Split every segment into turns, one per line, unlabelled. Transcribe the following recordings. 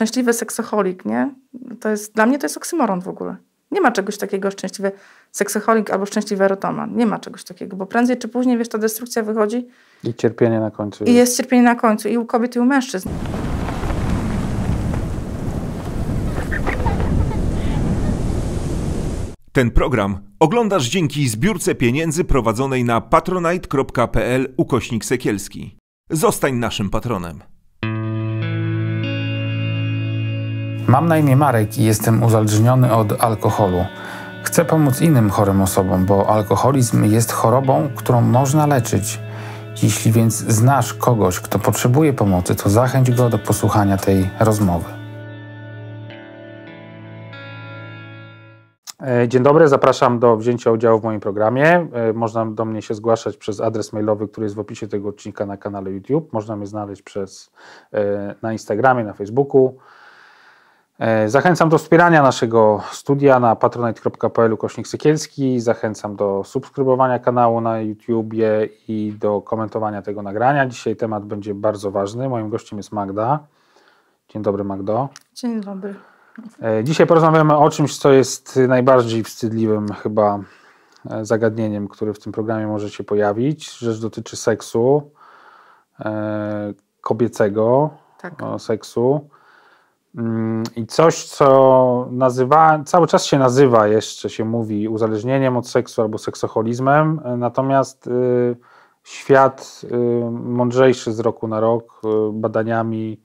szczęśliwy seksoholik, nie? To jest, dla mnie to jest oksymoron w ogóle. Nie ma czegoś takiego szczęśliwy seksoholik albo szczęśliwy erotoman. Nie ma czegoś takiego, bo prędzej czy później, wiesz, ta destrukcja wychodzi.
I cierpienie na końcu. I jest
cierpienie na końcu i u kobiet, i u mężczyzn. Ten program oglądasz dzięki zbiórce pieniędzy prowadzonej na patronite.pl ukośnik
sekielski. Zostań naszym patronem. Mam na imię Marek i jestem uzależniony od alkoholu. Chcę pomóc innym chorym osobom, bo alkoholizm jest chorobą, którą można leczyć. Jeśli więc znasz kogoś, kto potrzebuje pomocy, to zachęć go do posłuchania tej rozmowy. E, dzień dobry, zapraszam do wzięcia udziału w moim programie. E, można do mnie się zgłaszać przez adres mailowy, który jest w opisie tego odcinka na kanale YouTube. Można mnie znaleźć przez, e, na Instagramie, na Facebooku. E, zachęcam do wspierania naszego studia na patronite.pl Kośnik Sykielski. Zachęcam do subskrybowania kanału na YouTubie i do komentowania tego nagrania. Dzisiaj temat będzie bardzo ważny. Moim gościem jest Magda. Dzień dobry, Magdo.
Dzień dobry.
E, dzisiaj porozmawiamy o czymś, co jest najbardziej wstydliwym chyba e, zagadnieniem, które w tym programie może się pojawić. Rzecz dotyczy seksu kobiecego, tak. seksu. Mm, i coś, co nazywa, cały czas się nazywa, jeszcze się mówi uzależnieniem od seksu albo seksoholizmem, natomiast y, świat y, mądrzejszy z roku na rok y, badaniami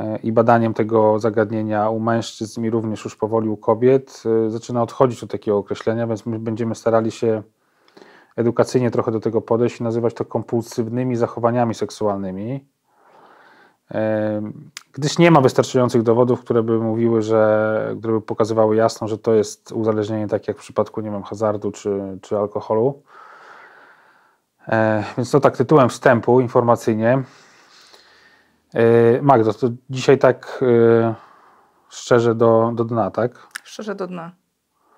y, i badaniem tego zagadnienia u mężczyzn i również już powoli u kobiet y, zaczyna odchodzić od takiego określenia, więc my będziemy starali się edukacyjnie trochę do tego podejść i nazywać to kompulsywnymi zachowaniami seksualnymi gdyż nie ma wystarczających dowodów, które by mówiły, że, które by pokazywały jasno, że to jest uzależnienie, tak jak w przypadku, nie wiem, hazardu czy, czy alkoholu. E, więc to tak tytułem wstępu informacyjnie. E, Magdo, to dzisiaj tak e, szczerze do, do dna, tak?
Szczerze do dna.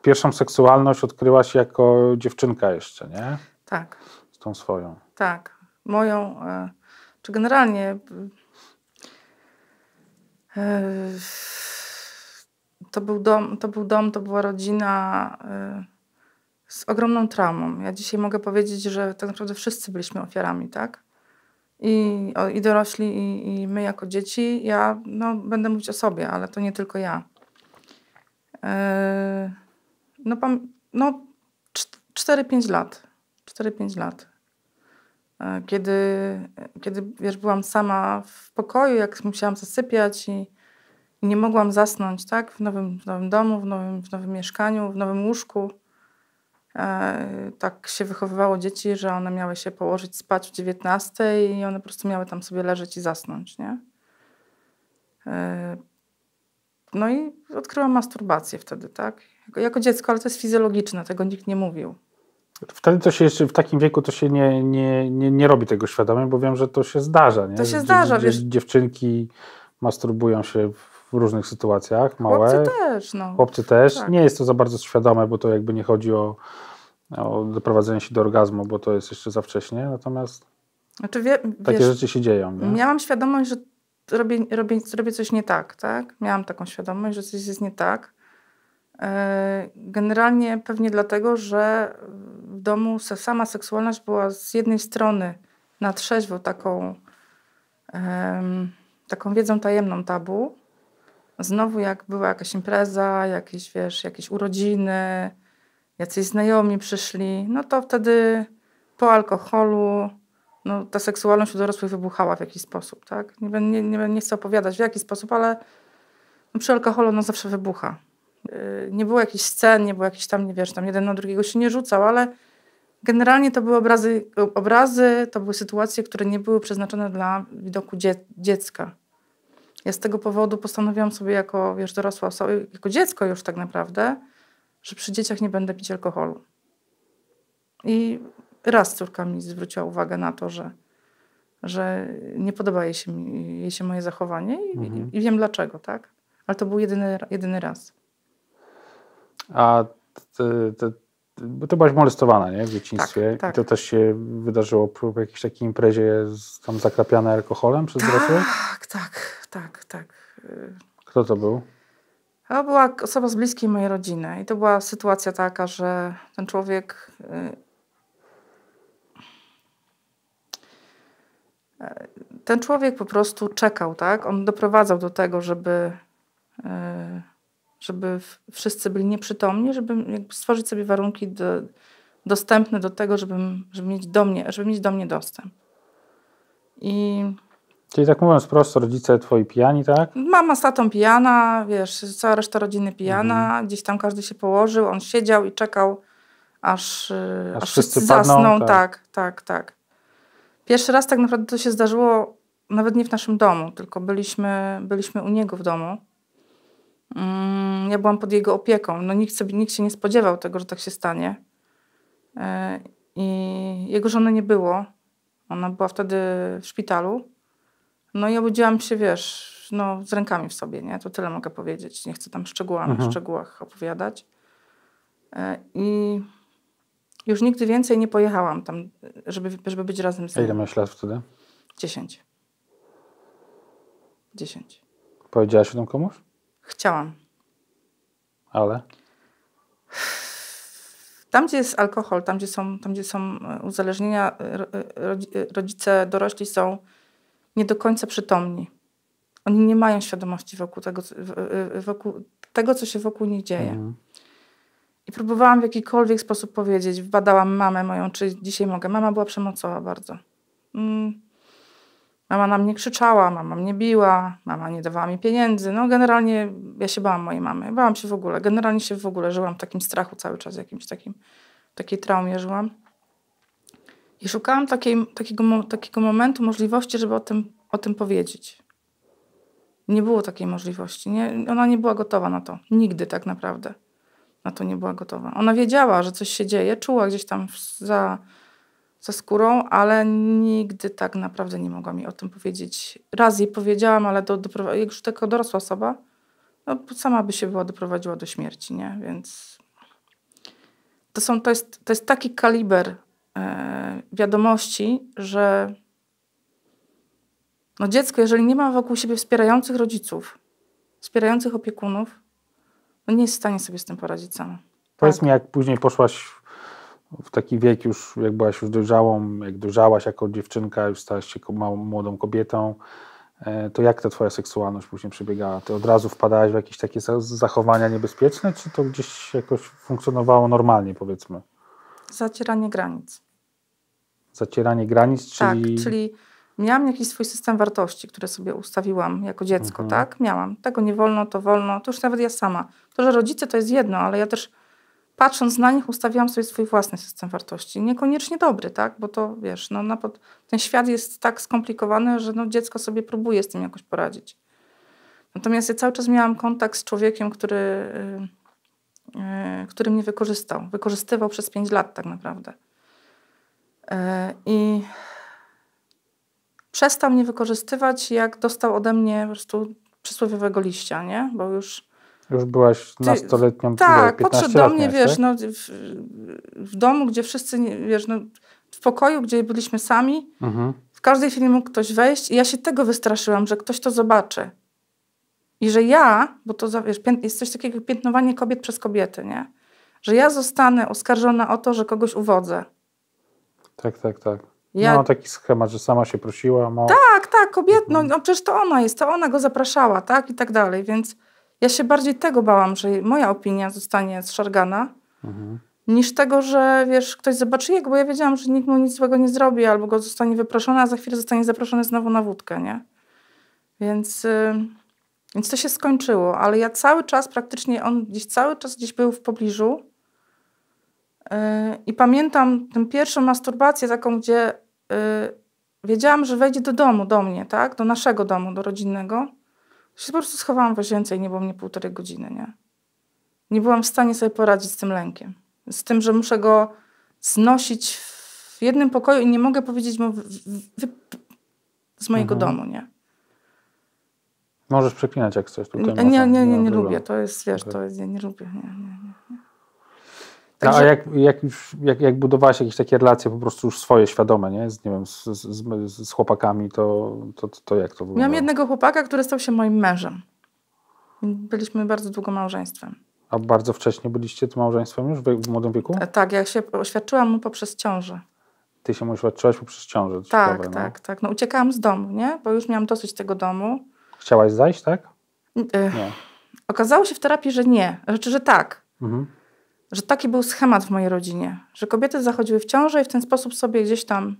Pierwszą seksualność odkryłaś jako dziewczynka jeszcze, nie? Tak. Z tą swoją.
Tak. Moją, czy generalnie Eee, to był dom, to, był dom, to była rodzina eee, z ogromną traumą. Ja dzisiaj mogę powiedzieć, że tak naprawdę wszyscy byliśmy ofiarami, tak? I, i dorośli, i, i, my jako dzieci. Ja no, będę mówić o sobie, ale to nie tylko ja. Eee, no, no 4-5 lat. 4-5 lat. E, kiedy, kiedy wiesz, byłam sama w pokoju, jak musiałam zasypiać i, i nie mogłam zasnąć, tak? W nowym, w nowym domu, w nowym, w nowym mieszkaniu, w nowym łóżku. E, tak się wychowywało dzieci, że one miały się położyć spać o 19 i one po prostu miały tam sobie leżeć i zasnąć, nie? E, no i odkryłam masturbację wtedy, tak? Jako, jako dziecko, ale to jest fizjologiczne, tego nikt nie mówił.
Wtedy to się jeszcze w takim wieku to się nie, nie, nie, nie robi tego świadomie, bo wiem, że to się zdarza. Nie? To się zdarza, Dzie, wiesz. Dziewczynki masturbują się w różnych sytuacjach, małe. Chłopcy też, no. Chłopcy też. Tak. Nie jest to za bardzo świadome, bo to jakby nie chodzi o, o doprowadzenie się do orgazmu, bo to jest jeszcze za wcześnie, natomiast
znaczy, wie, takie rzeczy się dzieją. Nie? Miałam świadomość, że robię, robię, robię coś nie tak, tak? Miałam taką świadomość, że coś jest nie tak. E, generalnie pewnie dlatego, że w domu sama seksualność była z jednej strony na trzeźwo taką, um, taką wiedzą tajemną tabu. Znowu jak była jakaś impreza, jakieś, wiesz, jakieś urodziny, jacyś znajomi przyszli, no to wtedy po alkoholu no, ta seksualność u dorosłych wybuchała w jakiś sposób. Tak? Nie, nie, nie, nie chcę opowiadać w jaki sposób, ale no, przy alkoholu no, zawsze wybucha. Y, nie było jakichś scen, nie było jakichś tam, nie wiesz, tam jeden na drugiego się nie rzucał, ale Generalnie to były obrazy, obrazy, to były sytuacje, które nie były przeznaczone dla widoku dzie dziecka. Ja z tego powodu postanowiłam sobie jako wiesz, dorosła osoba, jako dziecko już tak naprawdę, że przy dzieciach nie będę pić alkoholu. I raz córka mi zwróciła uwagę na to, że, że nie podoba jej się, jej się moje zachowanie i, mhm. i wiem dlaczego, tak? Ale to był jedyny, jedyny raz.
A te bo ty byłaś molestowana nie? w dzieciństwie tak, tak. i to też się wydarzyło po jakiejś takiej imprezie z, tam zakrapiane alkoholem przez tak, Tak, tak, tak, tak. Kto to był?
To była osoba z bliskiej mojej rodziny i to była sytuacja taka, że ten człowiek y, ten człowiek po prostu czekał, tak? On doprowadzał do tego, żeby y, żeby wszyscy byli nieprzytomni, żeby stworzyć sobie warunki do, dostępne do tego, żeby, żeby, mieć do mnie, żeby mieć do mnie dostęp. I...
Czyli tak mówiąc prosto, rodzice twoi pijani, tak?
Mama z tatą pijana, wiesz, cała reszta rodziny pijana, mhm. gdzieś tam każdy się położył, on siedział i czekał, aż, y, aż, aż wszyscy, wszyscy padną, Tak. tak, tak, tak. Pierwszy raz tak naprawdę to się zdarzyło nawet nie w naszym domu, tylko byliśmy, byliśmy u niego w domu Mm, ja byłam pod jego opieką. No nikt, sobie, nikt się nie spodziewał tego, że tak się stanie. E, I jego żony nie było. Ona była wtedy w szpitalu. No i obudziłam się, wiesz, no, z rękami w sobie, nie? To tyle mogę powiedzieć. Nie chcę tam szczegółami, mhm. szczegółach opowiadać. E, I już nigdy więcej nie pojechałam tam, żeby, żeby być razem z nim. A ile
masz lat wtedy? Dziesięć. Dziesięć. Powiedziałaś o tym komuś? Chciałam. Ale?
Tam, gdzie jest alkohol, tam, gdzie są, tam, gdzie są e, uzależnienia, e, e, rodzice dorośli są nie do końca przytomni. Oni nie mają świadomości wokół tego, wokół tego co się wokół nich dzieje. Mhm. I próbowałam w jakikolwiek sposób powiedzieć, badałam mamę moją, czy dzisiaj mogę. Mama była przemocowa bardzo. Mm Mama na mnie krzyczała, mama mnie biła, mama nie dawała mi pieniędzy. No generalnie ja się bałam mojej mamy. Bałam się w ogóle. Generalnie się w ogóle żyłam w takim strachu cały czas, jakimś takim, takiej traumie żyłam. I szukałam takiej, takiego, takiego momentu, możliwości, żeby o tym, o tym powiedzieć. Nie było takiej możliwości. Nie, ona nie była gotowa na to. Nigdy tak naprawdę na to nie była gotowa. Ona wiedziała, że coś się dzieje, czuła gdzieś tam za za skórą, ale nigdy tak naprawdę nie mogła mi o tym powiedzieć. Raz jej powiedziałam, ale do, do, jak już taka dorosła osoba, no, sama by się była doprowadziła do śmierci, nie? Więc to, są, to, jest, to jest taki kaliber e, wiadomości, że no dziecko, jeżeli nie ma wokół siebie wspierających rodziców, wspierających opiekunów, no nie jest w stanie sobie z tym poradzić sama.
Powiedz tak. mi, jak później poszłaś w taki wiek już, jak byłaś już dojrzałą, jak dojrzałaś jako dziewczynka, już stałaś się małą, młodą kobietą, e, to jak ta twoja seksualność później przebiegała? Ty od razu wpadałaś w jakieś takie zachowania niebezpieczne, czy to gdzieś jakoś funkcjonowało normalnie, powiedzmy?
Zacieranie granic.
Zacieranie granic, czyli... Tak, czyli
miałam jakiś swój system wartości, które sobie ustawiłam jako dziecko, mhm. tak? Miałam. Tego nie wolno, to wolno, to już nawet ja sama. To, że rodzice to jest jedno, ale ja też patrząc na nich, ustawiłam sobie swój własny system wartości. Niekoniecznie dobry, tak? Bo to wiesz, no, na pod... ten świat jest tak skomplikowany, że no, dziecko sobie próbuje z tym jakoś poradzić. Natomiast ja cały czas miałam kontakt z człowiekiem, który, yy, yy, który mnie wykorzystał. Wykorzystywał przez pięć lat tak naprawdę. Yy, I przestał mnie wykorzystywać, jak dostał ode mnie po prostu przysłowiowego liścia, nie? Bo już
już byłaś nastoletnią, Tak, podszedł do mnie, wiesz, tak? no, w,
w, domu, gdzie wszyscy, wiesz, no, w pokoju, gdzie byliśmy sami, mhm. w każdej chwili mógł ktoś wejść i ja się tego wystraszyłam, że ktoś to zobaczy. I że ja, bo to wiesz, jest coś takiego jak piętnowanie kobiet przez kobiety, nie? Że ja zostanę oskarżona o to, że kogoś uwodzę.
Tak, tak, tak. Ja... No taki schemat, że sama się prosiła. O...
Tak, tak, kobiet, no, mhm. no, przecież to ona jest, to ona go zapraszała, tak? I tak dalej, więc... Ja się bardziej tego bałam, że moja opinia zostanie zszargana, mhm. niż tego, że wiesz, ktoś zobaczy jego, bo ja wiedziałam, że nikt mu nic złego nie zrobi, albo go zostanie wyproszony, a za chwilę zostanie zaproszony znowu na wódkę, nie? Więc, yy, więc to się skończyło, ale ja cały czas, praktycznie on gdzieś cały czas gdzieś był w pobliżu. Yy, I pamiętam tę pierwszą masturbację, taką, gdzie yy, wiedziałam, że wejdzie do domu, do mnie, tak? Do naszego domu, do rodzinnego się po prostu schowałam w łazience i nie było mnie półtorej godziny, nie? Nie byłam w stanie sobie poradzić z tym lękiem. Z tym, że muszę go znosić w jednym pokoju i nie mogę powiedzieć mu z mojego mhm. domu, nie?
Możesz przepinać jak chcesz. Tutaj nie, nie, nie, nie, nie lubię. To jest, wiesz, to nie,
nie lubię. Nie, nie, nie.
Także... a jak, jak, już, jak, jak budowałaś jakieś takie relacje po prostu już swoje, świadome, nie? Z, nie wiem, z, z, z chłopakami, to, to, to, jak to wygląda? Miałam
jednego chłopaka, który stał się moim mężem. Byliśmy bardzo długo małżeństwem.
A bardzo wcześnie byliście tym małżeństwem już w, w młodym wieku? E,
tak, ja się oświadczyłam mu poprzez ciążę.
Ty się mu oświadczyłaś poprzez ciążę? Tak, ciekawe, no. tak, no.
tak. No uciekałam z domu, nie? Bo już miałam dosyć tego domu.
Chciałaś zajść, tak?
E, nie. Okazało się w terapii, że nie. Znaczy, że tak. Mhm że taki był schemat w mojej rodzinie, że kobiety zachodziły w ciążę i w ten sposób sobie gdzieś tam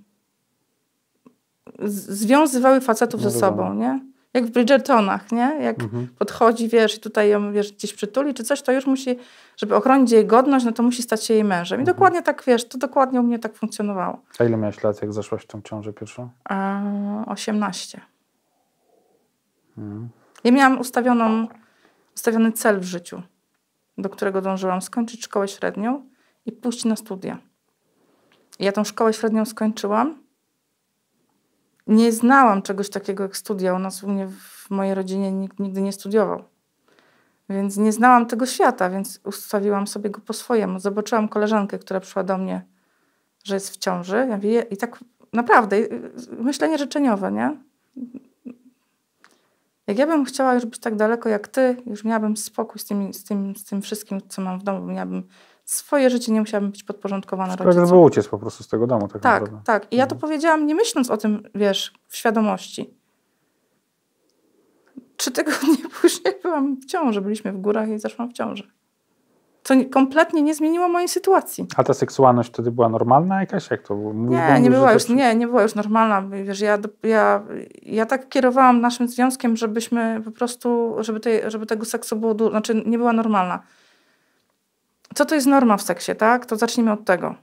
związywały facetów no ze sobą, dobra. nie? Jak w Bridgertonach, nie? Jak mhm. podchodzi, wiesz, i tutaj ją, wiesz, gdzieś przytuli czy coś, to już musi, żeby ochronić jej godność, no to musi stać się jej mężem. I mhm. dokładnie tak, wiesz, to dokładnie u mnie tak funkcjonowało.
A ile miałaś lat, jak zeszłaś w tą ciążę pierwszą?
A, 18. Mhm. Ja miałam ustawioną, ustawiony cel w życiu do którego dążyłam, skończyć szkołę średnią i pójść na studia. Ja tą szkołę średnią skończyłam. Nie znałam czegoś takiego jak studia. U nas u mnie w mojej rodzinie nikt nigdy nie studiował. Więc nie znałam tego świata, więc ustawiłam sobie go po swojemu. Zobaczyłam koleżankę, która przyszła do mnie, że jest w ciąży. Ja mówię, i tak naprawdę y, y, myślenie życzeniowe, nie? Jak ja bym chciała już być tak daleko jak ty, już miałabym spokój z, tym, z, tym, z tym wszystkim, co mam w domu, miałabym swoje życie, nie musiałabym być podporządkowana rodzicom. Prawie było
uciec po prostu z tego domu. Tak, tak. Naprawdę.
tak. I ja to mhm. powiedziałam nie myśląc o tym, wiesz, w świadomości. Trzy tygodnie później byłam w ciąży, byliśmy w górach i zaszłam w ciąży co kompletnie nie zmieniło mojej sytuacji.
A ta seksualność wtedy była normalna jakaś? Jak to Nie, nie była, już,
nie, nie była już normalna. Wiesz, ja, ja, ja tak kierowałam naszym związkiem, żebyśmy po prostu, żeby, tej, żeby tego seksu było dużo, znaczy nie była normalna. Co to jest norma w seksie, tak? To zacznijmy od tego.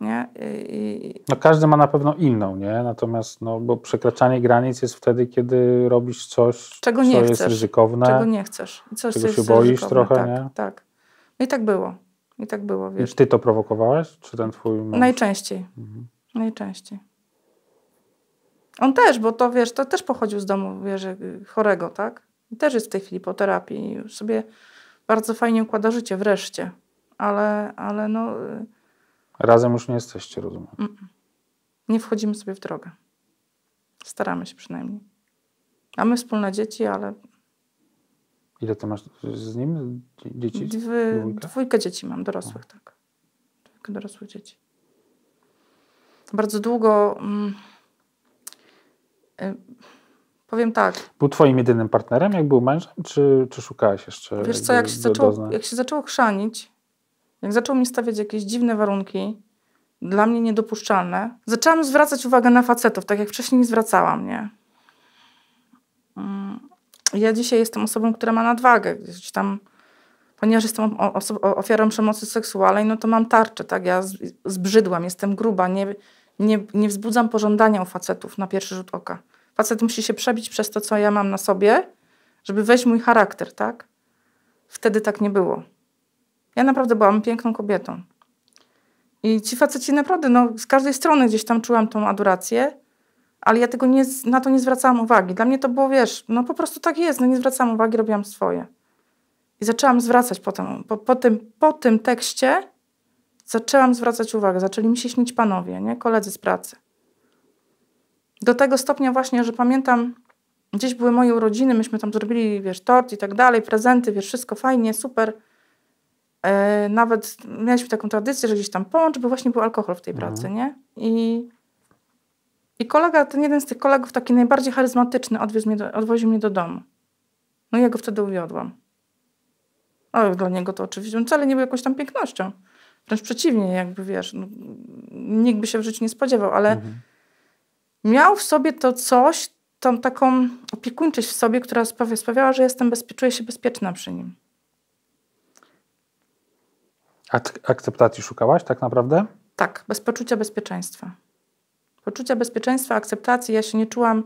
Nie? I... No każdy ma na pewno inną, nie? Natomiast, no, bo przekraczanie granic jest wtedy, kiedy robisz coś, czego nie co chcesz, jest ryzykowne. Czego nie chcesz. Coś, czego się boisz trochę, tak, nie? Tak.
I tak było. I tak było, wiesz. I
ty to prowokowałeś? Czy ten twój mąż?
Najczęściej. Mhm. Najczęściej. On też, bo to wiesz, to też pochodził z domu, wiesz, y, chorego, tak? I też jest w tej chwili po terapii. Już sobie bardzo fajnie układa życie wreszcie. Ale, ale no... Y,
Razem już nie jesteście, rozumiem.
Nie wchodzimy sobie w drogę. Staramy się przynajmniej. Mamy wspólne dzieci, ale
Ile ty masz z nim dzieci? Dwy,
dwójkę? dzieci mam, dorosłych, tak. Dwójkę dorosłych dzieci. Bardzo długo... Mm, y, powiem tak.
Był twoim jedynym partnerem, jak był mężem, czy, czy szukałaś jeszcze? Wiesz co, jak się, zaczął, zaczęło, jak się
zaczęło chrzanić, jak zaczął mi stawiać jakieś dziwne warunki, dla mnie niedopuszczalne, zaczęłam zwracać uwagę na facetów, tak jak wcześniej nie zwracałam, nie? Mm ja dzisiaj jestem osobą, która ma nadwagę, gdzieś tam, ponieważ jestem ofiarą przemocy seksualnej, no to mam tarczę, tak? Ja zbrzydłam, jestem gruba, nie, nie, nie wzbudzam pożądania u facetów na pierwszy rzut oka. Facet musi się przebić przez to, co ja mam na sobie, żeby wejść mój charakter, tak? Wtedy tak nie było. Ja naprawdę byłam piękną kobietą. I ci faceci naprawdę, no, z każdej strony gdzieś tam czułam tą adorację ale ja tego nie, na to nie zwracałam uwagi. Dla mnie to było, wiesz, no po prostu tak jest, no nie zwracałam uwagi, robiłam swoje. I zaczęłam zwracać potem, po, po, tym, po tym tekście zaczęłam zwracać uwagę, zaczęli mi się śnić panowie, nie? Koledzy z pracy. Do tego stopnia właśnie, że pamiętam, gdzieś były moje urodziny, myśmy tam zrobili, wiesz, tort i tak dalej, prezenty, wiesz, wszystko fajnie, super. E, nawet mieliśmy taką tradycję, że gdzieś tam połącz, bo właśnie był alkohol w tej mhm. pracy, nie? I i kolega, ten jeden z tych kolegów, taki najbardziej charyzmatyczny, mnie do, odwoził mnie do domu. No i ja go wtedy uwiodłam. Ale dla niego to oczywiście wcale nie był jakąś tam pięknością. Wręcz przeciwnie, jakby wiesz, no, nikt by się w życiu nie spodziewał, ale mhm. miał w sobie to coś, tą taką opiekuńczość w sobie, która sprawia, sprawiała, że jestem bez, czuję się bezpieczna przy nim.
Ak akceptacji szukałaś tak naprawdę?
Tak, bez poczucia bezpieczeństwa poczucia bezpieczeństwa, akceptacji. Ja się nie czułam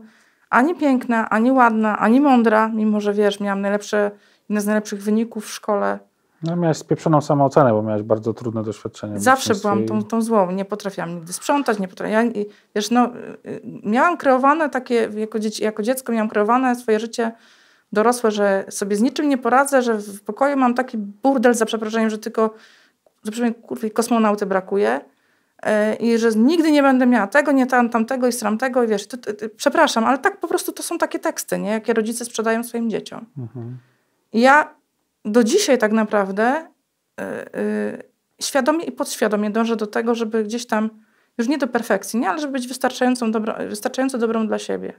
ani piękna, ani ładna, ani mądra, mimo że wiesz, miałam najlepsze, jedne z najlepszych wyników w szkole.
No, miałaś spieprzoną samoocenę, bo miałaś bardzo trudne doświadczenie. Zawsze byłam tą, tą
złą, nie potrafiłam nigdy sprzątać, nie potrafiłam. Ja, wiesz, no, y, miałam kreowane takie, jako, dzieci, jako dziecko miałam kreowane swoje życie dorosłe, że sobie z niczym nie poradzę, że w pokoju mam taki burdel za przeproszeniem, że tylko, za przeproszeniem, kurwa, kosmonauty brakuje. E, i że nigdy nie będę miała tego, nie tam, tamtego i sramtego i wiesz, przepraszam, ale tak po prostu to są takie teksty, nie? jakie rodzice sprzedają swoim dzieciom. Mhm. Ja do dzisiaj tak naprawdę yy, świadomie i podświadomie dążę do tego, żeby gdzieś tam, już nie do perfekcji, nie? ale żeby być wystarczająco dobrą dla siebie.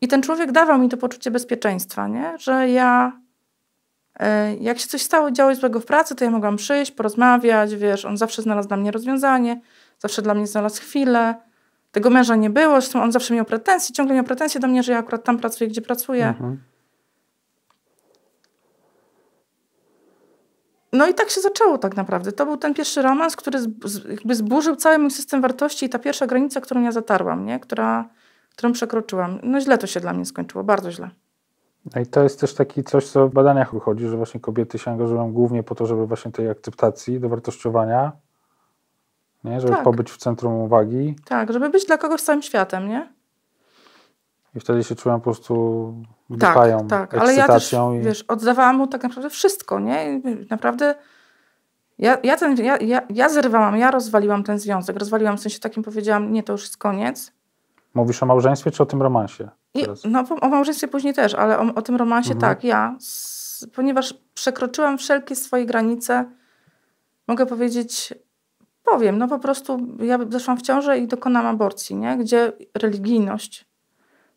I ten człowiek dawał mi to poczucie bezpieczeństwa, nie? że ja E, jak się coś stało, działo złego w pracy, to ja mogłam przyjść, porozmawiać, wiesz, on zawsze znalazł dla mnie rozwiązanie, zawsze dla mnie znalazł chwilę. Tego męża nie było, zresztą on zawsze miał pretensje, ciągle miał pretensje do mnie, że ja akurat tam pracuję, gdzie pracuję. Mhm. No i tak się zaczęło tak naprawdę. To był ten pierwszy romans, który jakby zburzył cały mój system wartości i ta pierwsza granica, którą ja zatarłam, nie? Która, którą przekroczyłam. No źle to się dla mnie skończyło, bardzo źle.
No i to jest też taki coś, co w badaniach wychodzi, że właśnie kobiety się angażują głównie po to, żeby właśnie tej akceptacji, dowartościowania, nie? żeby tak. pobyć w centrum uwagi.
Tak, żeby być dla kogoś całym światem, nie?
I wtedy się czułam po prostu dychają, tak, tak. Ale ja też, i... wiesz,
oddawałam mu tak naprawdę wszystko, nie? I naprawdę ja, ja, ten, ja, ja, ja zerwałam, ja rozwaliłam ten związek. Rozwaliłam w sensie takim, powiedziałam, nie, to już jest koniec.
Mówisz o małżeństwie czy o tym romansie?
I, no o małżeństwie później też, ale o, o tym romansie mhm. tak, ja. ponieważ przekroczyłam wszelkie swoje granice, mogę powiedzieć, powiem, no po prostu ja zeszłam w ciążę i dokonam aborcji, nie? Gdzie religijność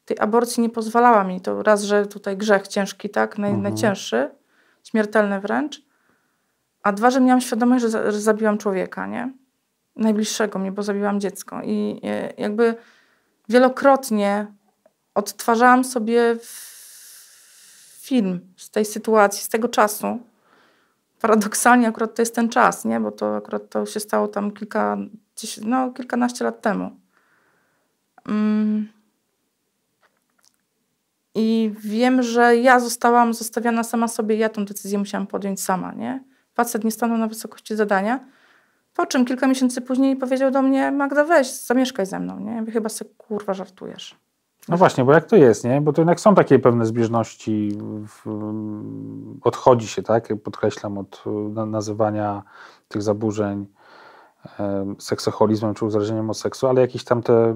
tej aborcji nie pozwalała mi. To raz, że tutaj grzech ciężki, tak? Naj, mhm. Najcięższy, śmiertelny wręcz. A dwa, że miałam świadomość, że, że zabiłam człowieka, nie? Najbliższego mnie, bo zabiłam dziecko. I e, jakby wielokrotnie odtwarzałam sobie film z tej sytuacji, z tego czasu. Paradoksalnie akurat to jest ten czas, nie? bo to akurat to się stało tam kilka, no, kilkanaście lat temu. Mm. I wiem, że ja zostałam zostawiona sama sobie, ja tę decyzję musiałam podjąć sama. Nie? Facet nie stanął na wysokości zadania, po czym kilka miesięcy później powiedział do mnie, Magda weź, zamieszkaj ze mną, nie? Ja chyba się kurwa żartujesz.
No właśnie, bo jak to jest, nie? Bo to jednak są takie pewne zbieżności, w, odchodzi się, tak? Podkreślam, od nazywania tych zaburzeń seksoholizmem czy uzależnieniem od seksu, ale jakieś tam te,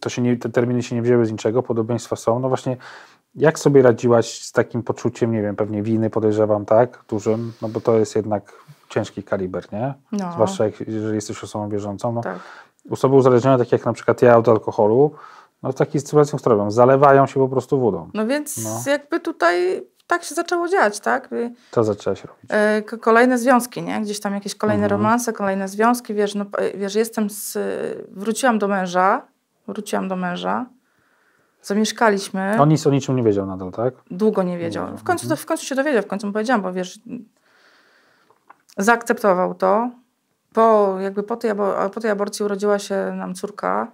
to się nie, te terminy się nie wzięły z niczego, podobieństwa są. No właśnie, jak sobie radziłaś z takim poczuciem, nie wiem, pewnie winy podejrzewam, tak? Dużym, no bo to jest jednak ciężki kaliber, nie? No. Zwłaszcza jak, jeżeli jesteś osobą wierzącą. No, tak. Osoby uzależnione, takie jak na przykład ja od alkoholu, no w takich sytuacjach co robią? Zalewają się po prostu wodą. No więc no.
jakby tutaj tak się zaczęło dziać, tak?
To zaczęłaś się robić.
E, kolejne związki, nie? Gdzieś tam jakieś kolejne mhm. romanse, kolejne związki, wiesz, no, e, wiesz, jestem z... Wróciłam do męża, wróciłam do męża, zamieszkaliśmy. On nic
o niczym nie wiedział nadal, tak?
Długo nie wiedział. W końcu, w końcu się dowiedział, w końcu mu powiedziałam, bo wiesz, zaakceptował to. Po, jakby po, tej, po tej aborcji urodziła się nam córka.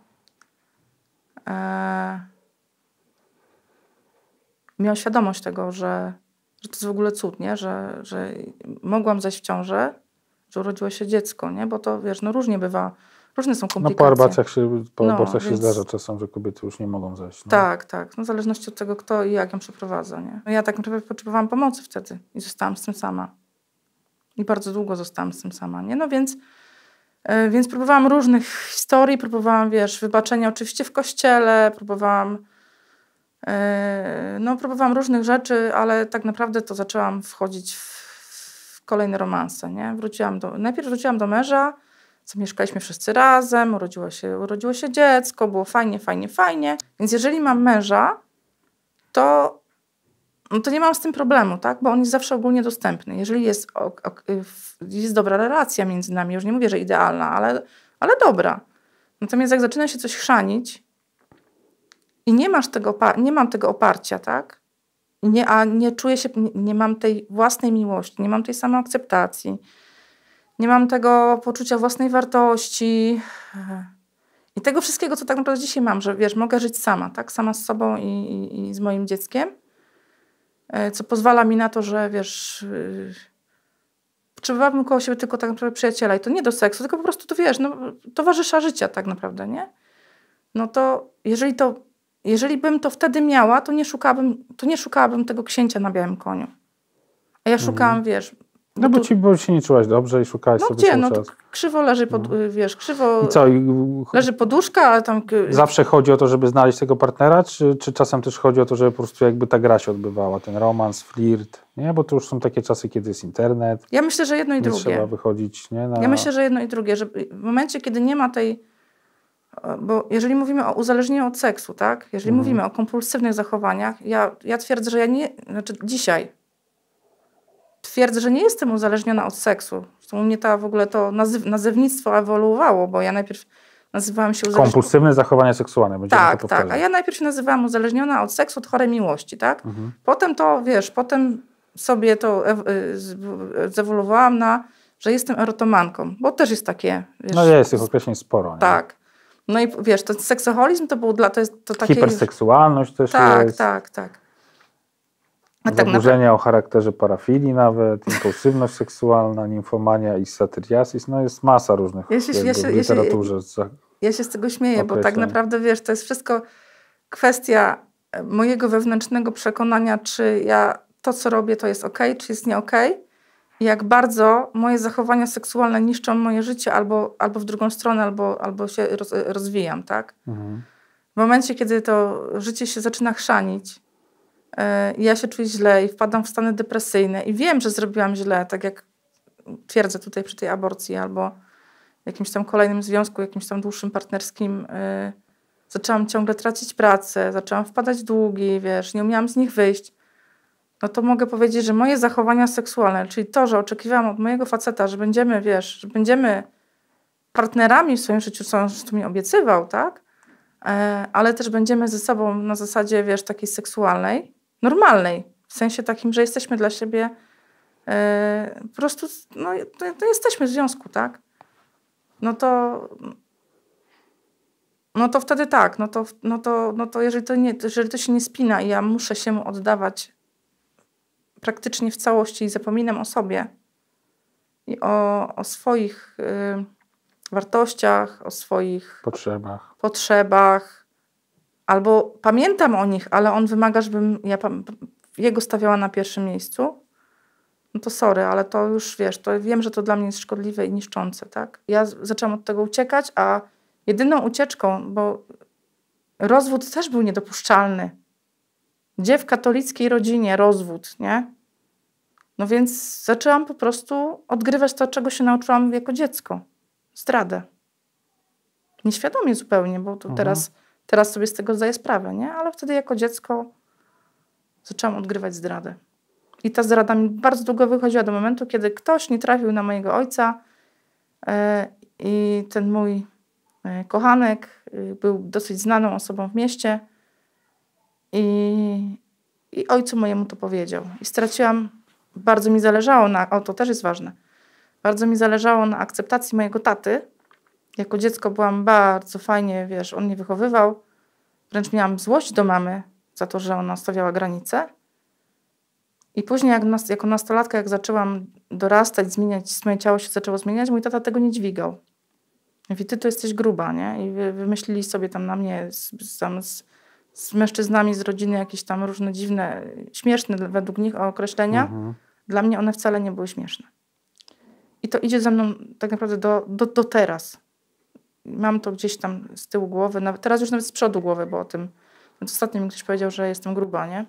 E... Miał świadomość tego, że, że to jest w ogóle cud, nie? Że, że mogłam zejść w ciążę, że urodziło się dziecko, nie? bo to wiesz, no różnie bywa, różne są komplikacje. No po aborcach się, po no, więc... się zdarza
czasem, że kobiety już nie mogą zejść. No. Tak,
tak, no w zależności od tego kto i jak ją przeprowadza. Nie? No ja tak naprawdę potrzebowałam pomocy wtedy i zostałam z tym sama. I bardzo długo zostałam z tym sama, nie? No więc, e, więc próbowałam różnych historii, próbowałam, wiesz, wybaczenia oczywiście w kościele, próbowałam, e, no próbowałam różnych rzeczy, ale tak naprawdę to zaczęłam wchodzić w, kolejne romanse, nie? Wróciłam do, najpierw wróciłam do męża, mieszkaliśmy wszyscy razem, urodziło się, urodziło się dziecko, było fajnie, fajnie, fajnie. Więc jeżeli mam męża, to no to nie mam z tym problemu, tak? bo on jest zawsze ogólnie dostępny. Jeżeli jest, jest dobra relacja między nami, już nie mówię, że idealna, ale, ale dobra. Natomiast jak zaczyna się coś chrzanić i nie, masz tego, nie mam tego oparcia, tak? Nie, a nie czuję się, nie, nie mam tej własnej miłości, nie mam tej samej akceptacji, nie mam tego poczucia własnej wartości i tego wszystkiego, co tak naprawdę dzisiaj mam, że wiesz, mogę żyć sama, tak? Sama z sobą i, i, i z moim dzieckiem E, co pozwala mi na to, że wiesz, potrzebowałabym e, koło siebie tylko tak naprawdę przyjaciela i to nie do seksu, tylko po prostu to wiesz, no, towarzysza życia tak naprawdę, nie? No to jeżeli to, jeżeli bym to wtedy miała, to nie szukałabym, to nie szukałabym tego księcia na białym koniu. A ja szukałam, mhm. wiesz,
no bo, no tu... ci, bo się nie czułaś dobrze i szukałaś no sobie gdzie? No,
krzywo leży, pod, no. Y, wiesz, krzywo I co?
I... leży
poduszka, a tam... Zawsze
chodzi o to, żeby znaleźć tego partnera, czy, czy czasem też chodzi o to, żeby po prostu jakby ta gra się odbywała, ten romans, flirt, nie? Bo to już są takie czasy, kiedy jest internet.
Ja myślę, że jedno i drugie. Trzeba
wychodzić, nie? Na... Ja myślę,
że jedno i drugie, że w momencie, kiedy nie ma tej bo jeżeli mówimy o uzależnieniu od seksu, tak? Jeżeli mm. mówimy o kompulsywnych zachowaniach, ja, ja twierdzę, że ja nie, znaczy dzisiaj twierdzę, że nie jestem uzależniona od seksu. W u mnie ta, w ogóle to nazyw nazewnictwo ewoluowało, bo ja najpierw nazywałam się uzależniona.
Kompulsywne zachowania seksualne. Będziemy tak, tak. A ja
najpierw się nazywałam uzależniona od seksu, od chorej miłości, tak? Mhm. Potem to, wiesz, potem sobie to y, zewoluowałam na, że jestem erotomanką, bo też jest takie, wiesz, No jest jest
określeń sporo, nie? Tak.
No i wiesz, to seksoholizm to był dla, to jest to takie...
Hiperseksualność też tak, jest.
Tak, tak, tak.
A tak Zaburzenia o charakterze parafilii nawet, impulsywność seksualna, nimfomania i satyriasis, no jest masa różnych ja się, ja się, w literaturze. Ja się,
ja się z tego śmieję, określeń. bo tak naprawdę, wiesz, to jest wszystko kwestia e, mojego wewnętrznego przekonania, czy ja to, co robię, to jest ok, czy jest nie ok. Jak bardzo moje zachowania seksualne niszczą moje życie albo, albo w drugą stronę, albo, albo się roz, e, rozwijam, tak? Mhm. W momencie, kiedy to życie się zaczyna chrzanić, E, ja się czuję źle i wpadam w stany depresyjne i wiem, że zrobiłam źle, tak jak twierdzę tutaj przy tej aborcji albo jakimś tam kolejnym związku, jakimś tam dłuższym partnerskim, e, zaczęłam ciągle tracić pracę, zaczęłam wpadać w długi, wiesz, nie umiałam z nich wyjść, no to mogę powiedzieć, że moje zachowania seksualne, czyli to, że oczekiwałam od mojego faceta, że będziemy, wiesz, że będziemy partnerami w swoim życiu, co on zresztą mi obiecywał, tak? E, ale też będziemy ze sobą na zasadzie, wiesz, takiej seksualnej, normalnej. W sensie takim, że jesteśmy dla siebie yy, po prostu, no to, jesteśmy w związku, tak? No to no to wtedy tak, no to, no to, no to jeżeli, to nie, jeżeli to się nie spina i ja muszę się oddawać praktycznie w całości i zapominam o sobie i o, o swoich yy, wartościach, o swoich
potrzebach,
potrzebach albo pamiętam o nich, ale on wymaga, żebym ja jego stawiała na pierwszym miejscu, no to sorry, ale to już wiesz, to wiem, że to dla mnie jest szkodliwe i niszczące, tak? Ja zaczęłam od tego uciekać, a jedyną ucieczką, bo rozwód też był niedopuszczalny. Gdzie w katolickiej rodzinie rozwód, nie? No więc zaczęłam po prostu odgrywać to, czego się nauczyłam jako dziecko. Zdradę. Nieświadomie zupełnie, bo to mhm. teraz Teraz sobie z tego zdaję sprawę, nie? Ale wtedy jako dziecko zaczęłam odgrywać zdradę. I ta zdrada mi bardzo długo wychodziła do momentu, kiedy ktoś nie trafił na mojego ojca yy, i ten mój e, kochanek yy, był dosyć znaną osobą w mieście i, i ojcu mojemu to powiedział. I straciłam, bardzo mi zależało na, o to też jest ważne, bardzo mi zależało na akceptacji mojego taty, jako dziecko byłam bardzo fajnie, wiesz, on mnie wychowywał. Wręcz miałam złość do mamy za to, że ona stawiała granice. I później, jak nas, jako nastolatka, jak zaczęłam dorastać, zmieniać, moje ciało się zaczęło zmieniać, mój tata tego nie dźwigał. Mówi, ty to jesteś gruba, nie? I wymyślili sobie tam na mnie, z, z, z mężczyznami z rodziny jakieś tam różne dziwne, śmieszne według nich określenia. Mhm. Dla mnie one wcale nie były śmieszne. I to idzie ze mną tak naprawdę do, do, do teraz mam to gdzieś tam z tyłu głowy, nawet, teraz już nawet z przodu głowy, bo o tym ostatnio mi ktoś powiedział, że jestem gruba, nie?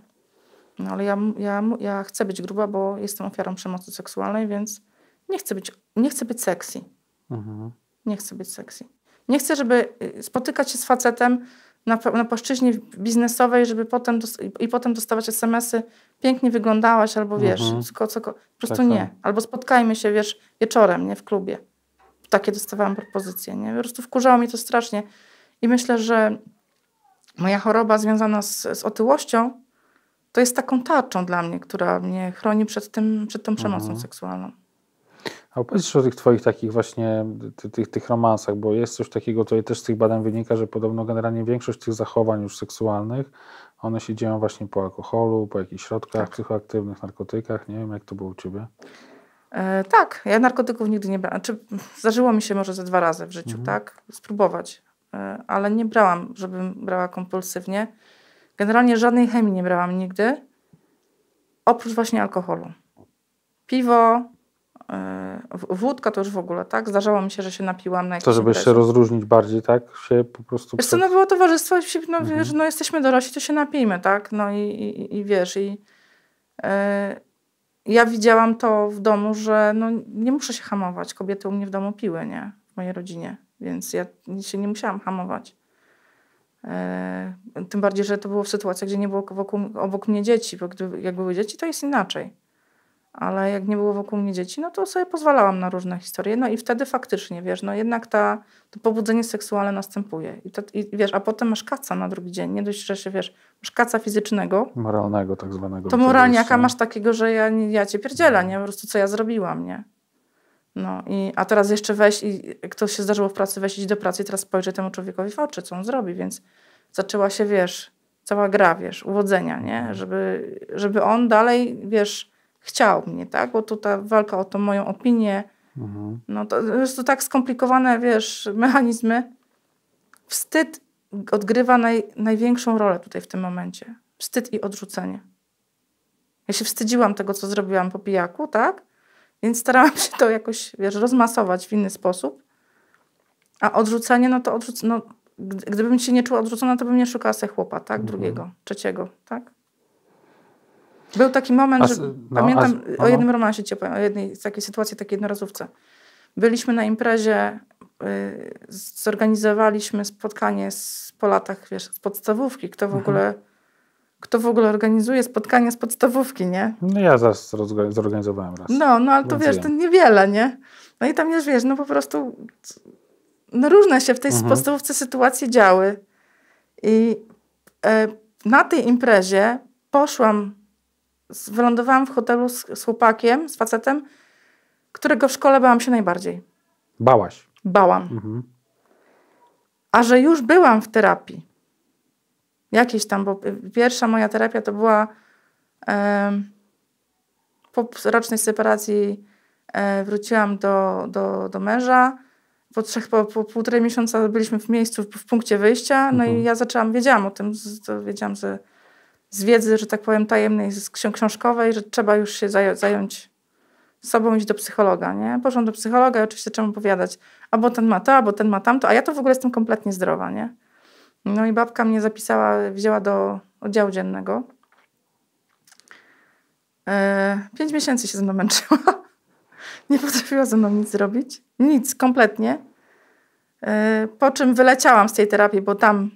No ale ja, ja, ja chcę być gruba, bo jestem ofiarą przemocy seksualnej, więc nie chcę być, nie chcę być sexy. Mhm. Nie chcę być sexy. Nie chcę, żeby y, spotykać się z facetem na, na płaszczyźnie biznesowej, żeby potem i potem dostawać smsy pięknie wyglądałaś, albo wiesz, mhm. co, co, po prostu tak, nie. Tak. Albo spotkajmy się, wiesz, wieczorem, nie w klubie takie dostawałam propozycje. Nie? Po prostu wkurzało mi to strasznie. I myślę, że moja choroba związana z, z otyłością to jest taką tarczą dla mnie, która mnie chroni przed, tym, przed tą przemocą mhm. seksualną.
A opowiedz o tych twoich takich właśnie, ty, tych, tych romansach, bo jest coś takiego, to też z tych badań wynika, że podobno generalnie większość tych zachowań już seksualnych, one się dzieją właśnie po alkoholu, po jakichś środkach tak. psychoaktywnych, narkotykach, nie wiem jak to było u ciebie.
E, tak, ja narkotyków nigdy nie brałam. Znaczy, zdarzyło mi się może ze dwa razy w życiu, mhm. tak? Spróbować, e, ale nie brałam, żebym brała kompulsywnie. Generalnie żadnej chemii nie brałam nigdy, oprócz właśnie alkoholu. Piwo, e, wódka to już w ogóle, tak? Zdarzało mi się, że się napiłam na To, żeby imprezie. się
rozróżnić bardziej, tak? Się po prostu... Wiesz co, no
było towarzystwo i no, mhm. wiesz, no jesteśmy dorośli, to się napijmy, tak? No i, i, i wiesz, i... E, ja widziałam to w domu, że no, nie muszę się hamować. Kobiety u mnie w domu piły, nie? W mojej rodzinie. Więc ja się nie musiałam hamować. E, tym bardziej, że to było w sytuacji, gdzie nie było wokół, obok mnie dzieci, bo gdy, jak były dzieci, to jest inaczej ale jak nie było wokół mnie dzieci, no to sobie pozwalałam na różne historie. No i wtedy faktycznie, wiesz, no jednak ta, to pobudzenie seksualne następuje. I, to, i wiesz, a potem masz kaca na drugi dzień. Nie dość, że się, wiesz, masz kaca fizycznego.
Moralnego tak zwanego. To moralniaka masz
takiego, że ja, ja cię pierdziela, no. nie? Po prostu co ja zrobiłam, nie? No i, a teraz jeszcze weź i to się zdarzyło w pracy, weź iść do pracy i teraz spojrzy temu człowiekowi w oczy, co on zrobi, więc zaczęła się, wiesz, cała gra, wiesz, uwodzenia, nie? Mhm. Żeby, żeby on dalej, wiesz, chciał mnie, tak? Bo tutaj ta walka o tą moją opinię, mhm. no to, jest to tak skomplikowane, wiesz, mechanizmy. Wstyd odgrywa naj, największą rolę tutaj w tym momencie. Wstyd i odrzucenie. Ja się wstydziłam tego, co zrobiłam po pijaku, tak? Więc starałam się to jakoś, wiesz, rozmasować w inny sposób. A odrzucenie, no to odrzuc no, gdybym się nie czuła odrzucona, to bym nie szukała sechłopa, chłopa, tak? Mhm. Drugiego, mhm. trzeciego, tak? Był taki moment, że no, pamiętam o no. jednym romansie cię powiem, o jednej takiej sytuacji, takiej jednorazówce. Byliśmy na imprezie, y, zorganizowaliśmy spotkanie z po latach, wiesz, z podstawówki, kto w mhm. ogóle kto w ogóle organizuje spotkania z podstawówki, nie?
No ja zaraz zorganizowałem raz. No, no ale to Więc wiesz, wiem. to
niewiele, nie? No i tam już wiesz, no po prostu no różne się w tej mhm. podstawówce sytuacje działy. I e, na tej imprezie poszłam wylądowałam w hotelu z, z chłopakiem, z facetem, którego w szkole bałam się najbardziej. Bałaś? Bałam. Mhm. A że już byłam w terapii, jakiejś tam, bo pierwsza moja terapia to była e, po rocznej separacji e, wróciłam do, do, do męża. Po, trzech, po, po półtorej miesiąca byliśmy w miejscu, w, w punkcie wyjścia, no mhm. i ja zaczęłam, wiedziałam o tym, wiedziałam, że z wiedzy, że tak powiem, tajemnej, z książkowej, że trzeba już się zająć sobą, iść do psychologa, nie? Poszłam do psychologa i oczywiście trzeba opowiadać, albo ten ma to, albo ten ma tamto, a ja to w ogóle jestem kompletnie zdrowa, nie? No i babka mnie zapisała, wzięła do oddziału dziennego. E, pięć miesięcy się ze mną męczyła. Nie potrafiła ze mną nic zrobić. Nic, kompletnie. E, po czym wyleciałam z tej terapii, bo tam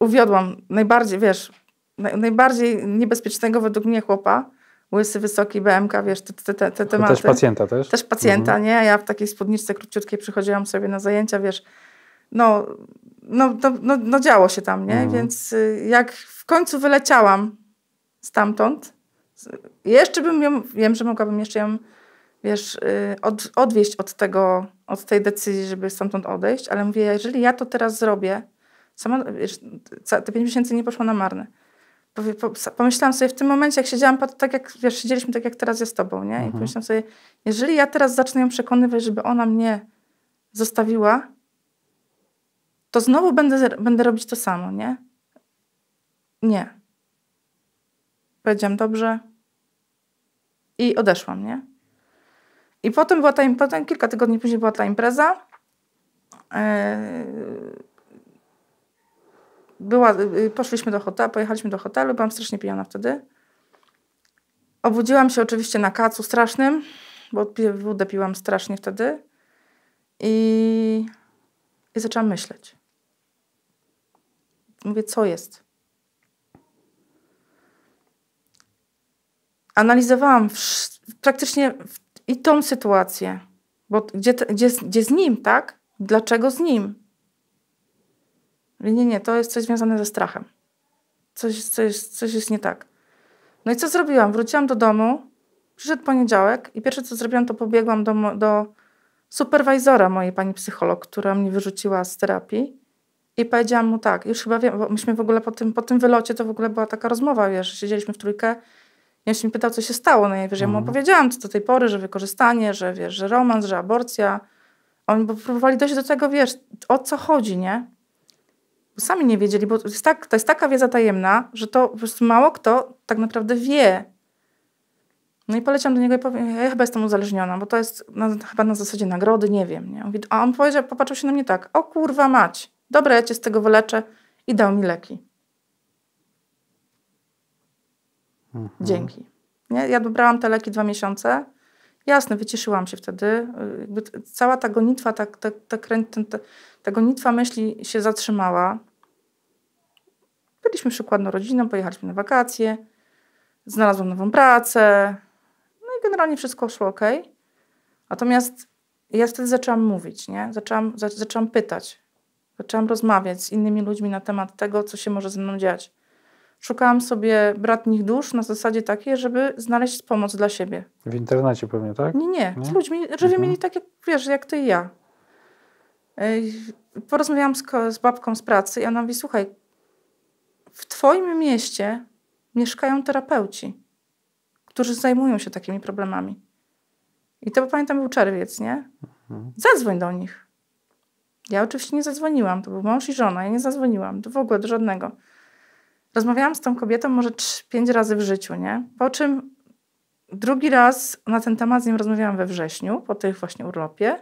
uwiodłam najbardziej, wiesz, najbardziej niebezpiecznego według mnie chłopa, łysy, wysoki, BMK, wiesz, te, te, te, te tematy. Też pacjenta też? Też pacjenta, mhm. nie? Ja w takiej spódniczce króciutkiej przychodziłam sobie na zajęcia, wiesz, no, no, no, no, no działo się tam, nie? Mhm. Więc y, jak w końcu wyleciałam stamtąd, jeszcze bym ją, wiem, że mogłabym jeszcze ją, wiesz, y, od, odwieść od tego, od tej decyzji, żeby stamtąd odejść, ale mówię, jeżeli ja to teraz zrobię, sama, wiesz, te 5 miesięcy nie poszło na marne. Pomyślałam sobie w tym momencie, jak siedziałam, pod, tak jak wiesz, siedzieliśmy tak jak teraz jest z tobą, nie? I mhm. pomyślałam sobie, jeżeli ja teraz zacznę ją przekonywać, żeby ona mnie zostawiła, to znowu będę, będę robić to samo, nie? Nie. Powiedziałam dobrze i odeszłam, nie? I potem była ta impreza, kilka tygodni później była ta impreza. Yy, była, y, y, poszliśmy do hotelu, pojechaliśmy do hotelu, byłam strasznie pijana wtedy. Obudziłam się oczywiście na kacu strasznym, bo wódę piłam strasznie wtedy. I, I zaczęłam myśleć. Mówię, co jest? Analizowałam praktycznie i tą sytuację, bo gdzie, gdzie, gdzie z nim, tak? Dlaczego z nim? Mówię, nie, nie, to jest coś związane ze strachem. Coś, coś, coś jest nie tak. No i co zrobiłam? Wróciłam do domu, przyszedł poniedziałek i pierwsze co zrobiłam, to pobiegłam do, do superwajzora mojej pani psycholog, która mnie wyrzuciła z terapii. I powiedziałam mu tak, już chyba wiem, bo myśmy w ogóle po tym, po tym wylocie to w ogóle była taka rozmowa, wiesz, siedzieliśmy w trójkę. on się mi pytał, co się stało. No i wiesz, ja mu mhm. opowiedziałam co do tej pory, że wykorzystanie, że wiesz, że romans, że aborcja. Oni próbowali dojść do tego, wiesz, o co chodzi, nie? sami nie wiedzieli, bo jest tak, to jest taka wiedza tajemna, że to po prostu mało kto tak naprawdę wie. No i poleciałam do niego i powiem, ja chyba jestem uzależniona, bo to jest chyba na zasadzie nagrody, nie wiem. Nie? a on powiedział, popatrzył się na mnie tak, o kurwa mać, dobra, ja cię z tego wyleczę i dał mi leki. Mhm. Dzięki. Nie? Ja dobrałam te leki dwa miesiące, Jasne, wycieszyłam się wtedy. Y, jakby cała ta gonitwa, ta, ta, ta, kręć, ta, ta gonitwa myśli się zatrzymała. Byliśmy przykładną rodziną, pojechaliśmy na wakacje, znalazłam nową pracę. No i generalnie wszystko szło ok. Natomiast ja wtedy zaczęłam mówić, nie? Zaczęłam, za, zaczęłam pytać. Zaczęłam rozmawiać z innymi ludźmi na temat tego, co się może ze mną dziać szukałam sobie bratnich dusz na zasadzie takiej, żeby znaleźć pomoc dla siebie.
W internecie pewnie, tak? Nie, nie. nie? Z ludźmi, żeby mhm. mieli
tak, jak, wiesz, jak ty i ja. Porozmawiałam z, z babką z pracy i ona mówi, słuchaj, w twoim mieście mieszkają terapeuci, którzy zajmują się takimi problemami. I to, bo pamiętam, był czerwiec, nie? Mhm. Zadzwoń do nich. Ja oczywiście nie zadzwoniłam, to był mąż i żona, ja nie zadzwoniłam, to w ogóle do żadnego. Rozmawiałam z tą kobietą może 5 razy w życiu, nie? Po czym drugi raz na ten temat z nim rozmawiałam we wrześniu, po tych właśnie urlopie.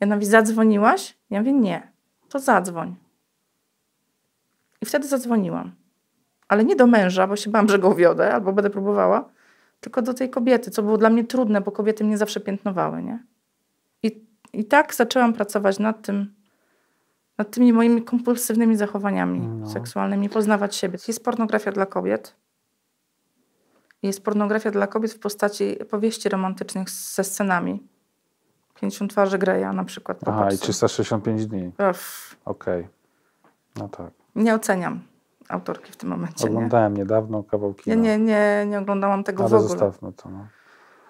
Ja mówi, zadzwoniłaś? Ja mówię, nie, to zadzwoń. I wtedy zadzwoniłam. Ale nie do męża, bo się bałam, że go uwiodę albo będę próbowała, tylko do tej kobiety, co było dla mnie trudne, bo kobiety mnie zawsze piętnowały, nie? I, i tak zaczęłam pracować nad tym, nad tymi moimi kompulsywnymi zachowaniami no. seksualnymi, poznawać siebie. Jest pornografia dla kobiet. Jest pornografia dla kobiet w postaci powieści romantycznych ze scenami. 50 twarzy Greya na przykład. Aha, i
365 dni. Okej. Okay. No tak.
Nie oceniam
autorki w tym momencie. Oglądałem nie. niedawno kawałki. Nie, nie,
nie, nie oglądałam tego Ale w ogóle. zostawmy to. No.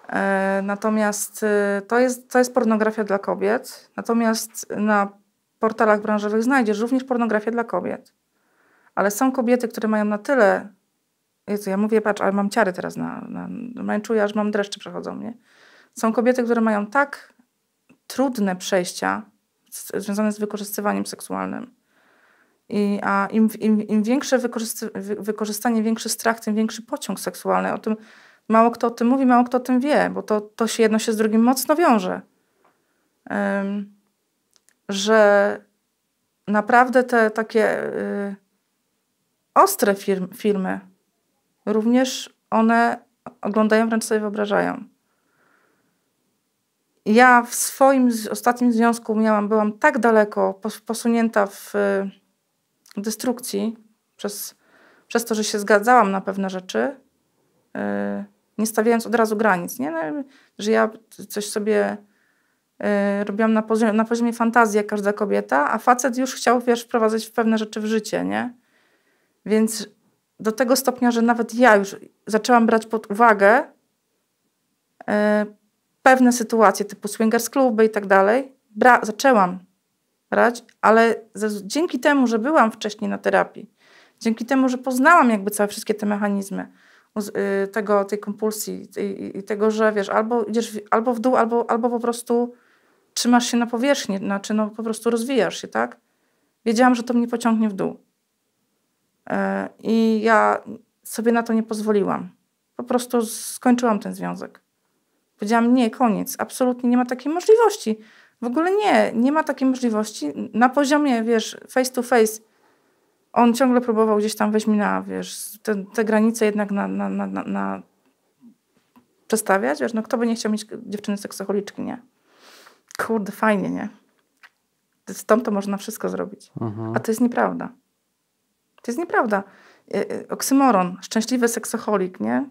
E, natomiast y, to jest, to jest pornografia dla kobiet. Natomiast na portalach branżowych znajdziesz również pornografię dla kobiet. Ale są kobiety, które mają na tyle. Jezu, ja mówię, patrz, ale mam ciary teraz na, na męczuję, aż mam dreszcze przechodzą mnie. Są kobiety, które mają tak trudne przejścia z, związane z wykorzystywaniem seksualnym. I, a im, im, im większe wykorzysty, wy, wykorzystanie, większy strach, tym większy pociąg seksualny. O tym mało kto o tym mówi, mało kto o tym wie, bo to, to się jedno się z drugim mocno wiąże. Um, że naprawdę te takie y, ostre firm, filmy również one oglądają, wręcz sobie wyobrażają. Ja w swoim ostatnim związku miałam, byłam tak daleko posunięta w y, destrukcji przez, przez to, że się zgadzałam na pewne rzeczy, y, nie stawiając od razu granic, nie? No, że ja coś sobie Y, robiłam na poziomie, na poziomie fantazji, jak każda kobieta, a facet już chciał, wiesz, wprowadzać pewne rzeczy w życie, nie? Więc do tego stopnia, że nawet ja już zaczęłam brać pod uwagę y, pewne sytuacje, typu swingers kluby i tak dalej. Bra- zaczęłam brać, ale dzięki temu, że byłam wcześniej na terapii, dzięki temu, że poznałam jakby całe wszystkie te mechanizmy y, tego, tej kompulsji i, i, tego, że wiesz, albo idziesz w, albo w dół, albo, albo po prostu trzymasz się na powierzchni, znaczy no, po prostu rozwijasz się, tak? Wiedziałam, że to mnie pociągnie w dół. E, I ja sobie na to nie pozwoliłam. Po prostu skończyłam ten związek. Powiedziałam, nie, koniec, absolutnie nie ma takiej możliwości. W ogóle nie, nie ma takiej możliwości. Na poziomie, wiesz, face to face, on ciągle próbował gdzieś tam weź na, wiesz, te, te granice jednak na, na, na, na, na przestawiać, wiesz, no kto by nie chciał mieć dziewczyny seksoholiczki, nie? kurde, fajnie, nie? Stąd to można wszystko zrobić. Mhm. A to jest nieprawda. To jest nieprawda. E, e, oksymoron, szczęśliwy seksocholik, nie?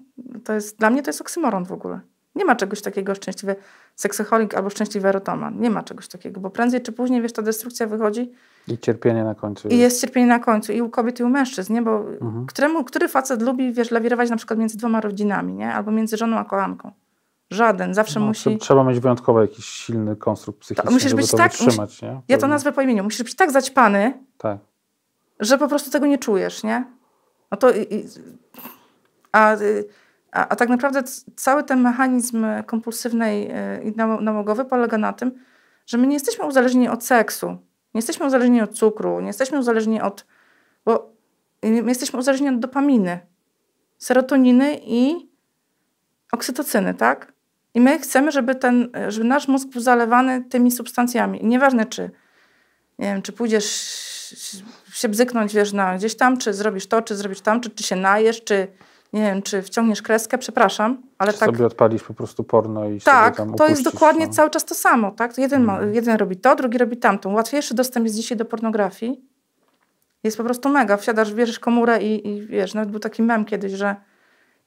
To jest, dla mnie to jest oksymoron w ogóle. Nie ma czegoś takiego szczęśliwy seksocholik albo szczęśliwy erotoman. Nie ma czegoś takiego, bo prędzej czy później, wiesz, ta destrukcja wychodzi.
I cierpienie na końcu. I jest
cierpienie na końcu. I u kobiet, i u mężczyzn, nie? Bo mhm. któremu, który facet lubi, wiesz, lawirować na przykład między dwoma rodzinami, nie? Albo między żoną a kochanką.
Żaden, zawsze no, musi... Trzeba mieć wyjątkowo jakiś silny konstrukt psychiczny, musisz żeby być to tak, wytrzymać, nie? Ja to nazwę
po imieniu. Musisz być tak zaćpany, tak. że po prostu tego nie czujesz, nie? No to... I, i, a, a, a, tak naprawdę cały ten mechanizm kompulsywnej y, i nałogowy polega na tym, że my nie jesteśmy uzależnieni od seksu, nie jesteśmy uzależnieni od cukru, nie jesteśmy uzależnieni od... Bo my jesteśmy uzależnieni od dopaminy, serotoniny i oksytocyny, tak? I my chcemy, żeby, ten, żeby nasz mózg był zalewany tymi substancjami. I nieważne czy, nie wiem, czy pójdziesz się bzyknąć, wiesz, na gdzieś tam, czy zrobisz to, czy zrobisz tam, czy, czy się najesz, czy nie wiem, czy wciągniesz kreskę, przepraszam,
ale czy tak... sobie odpalisz po prostu porno i tak, sobie tam to jest dokładnie no.
cały czas to samo, tak? Jeden, hmm. jeden robi to, drugi robi tamtą. Łatwiejszy dostęp jest dzisiaj do pornografii. Jest po prostu mega. Wsiadasz, bierzesz komórę i, i wiesz, nawet był taki mem kiedyś, że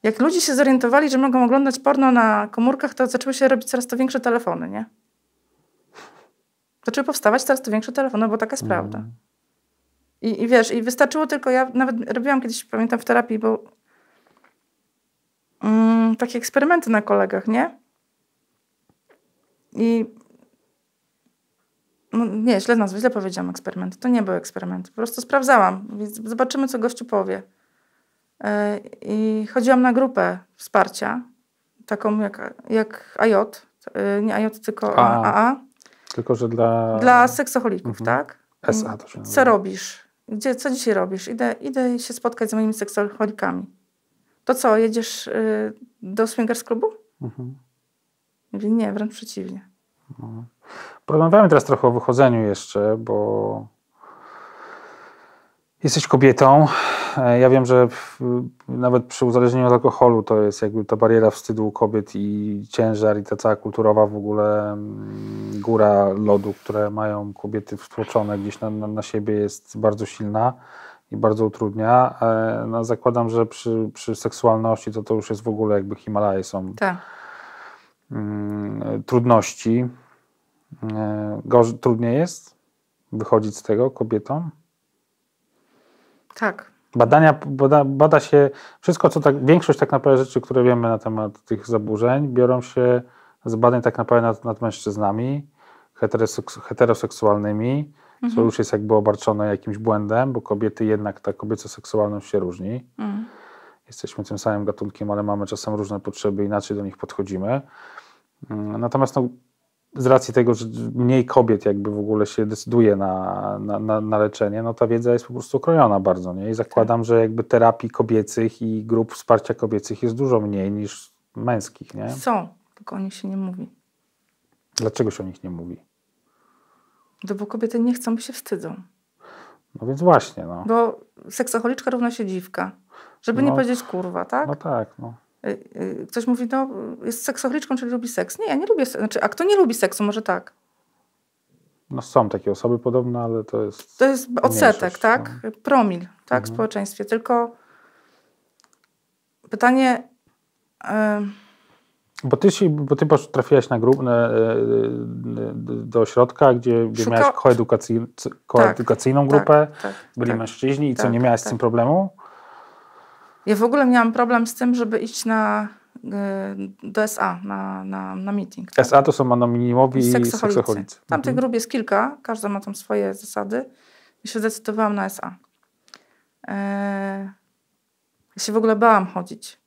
jak ludzie się zorientowali, że mogą oglądać porno na komórkach, to zaczęły się robić coraz to większe telefony, nie? Zaczęły powstawać coraz to większe telefony, bo taka jest mhm. prawda. I, I wiesz, i wystarczyło tylko, ja nawet robiłam kiedyś, pamiętam w terapii, bo mm, takie eksperymenty na kolegach, nie? I no nie, źle nazwę, źle powiedziałam eksperymenty. To nie były eksperymenty. Po prostu sprawdzałam. Zobaczymy, co gościu powie. E, I chodziłam na grupę wsparcia, taką jak, jak AJ, e, nie AJ, tylko A. AA.
Tylko, że dla... Dla seksoholików, mhm. tak? SA to się Co
robisz? Gdzie, co dzisiaj robisz? Idę, idę się spotkać z moimi seksoholikami. To co, jedziesz y, do swingers klubu? Mhm. nie, wręcz przeciwnie.
No. Porozmawiamy teraz trochę o wychodzeniu jeszcze, bo Jesteś kobietą. E, ja wiem, że nawet przy uzależnieniu od alkoholu to jest jakby ta bariera wstydu kobiet i ciężar i ta cała kulturowa w ogóle mm, góra lodu, które mają kobiety wtłoczone gdzieś na, na siebie jest bardzo silna i bardzo utrudnia. E, no, zakładam, że przy, przy seksualności to to już jest w ogóle jakby Himalaje są tak. Mm, trudności. E, Gorzej, trudniej jest wychodzić z tego kobietom? Tak. Badania, bada, bada się wszystko, co tak, większość tak naprawdę rzeczy, które wiemy na temat tych zaburzeń, biorą się z badań tak naprawdę nad, nad mężczyznami heteroseks, heteroseksualnymi, mhm. co już jest jakby obarczone jakimś błędem, bo kobiety jednak ta kobieca seksualność się różni. Mhm. Jesteśmy tym samym gatunkiem, ale mamy czasem różne potrzeby, inaczej do nich podchodzimy. Mm, natomiast no, z racji tego, że mniej kobiet jakby w ogóle się decyduje na, na, na, na leczenie, no ta wiedza jest po prostu okrojona bardzo, nie? I zakładam, tak. że jakby terapii kobiecych i grup wsparcia kobiecych jest dużo mniej niż męskich, nie?
Są, tylko o nich się nie mówi.
Dlaczego się o nich nie mówi?
No bo kobiety nie chcą, by się wstydzą.
No więc właśnie, no. Bo
seksocholiczka równa się dziwka. Żeby no, nie powiedzieć kurwa,
tak? No tak, no. Ktoś y, y, mówi,
no jest seksocholiczką, czyli lubi seks. Nie, ja nie lubię seksu. Znaczy, a kto nie lubi seksu, może tak?
No są takie osoby podobne, ale to jest... To jest odsetek, tak?
No. Promil, tak? Mhm. W społeczeństwie. Tylko pytanie...
Bo ty, bo ty trafiłaś na grupę e, e, do ośrodka, gdzie, Szuka... miałaś koedukacyjną, tak, grupę, tak, tak, byli tak, mężczyźni i co, tak, nie miałaś z tak. tym problemu?
Ja w ogóle miałam problem z tym, żeby iść na y, do SA
na, na, na meeting. Tak? SA to są anonimowi i seksoholicy. seksoholicy. Tam tych mhm. grup
jest kilka, każda ma tam swoje zasady. I się zdecydowałam na SA. E, ja się w ogóle bałam chodzić.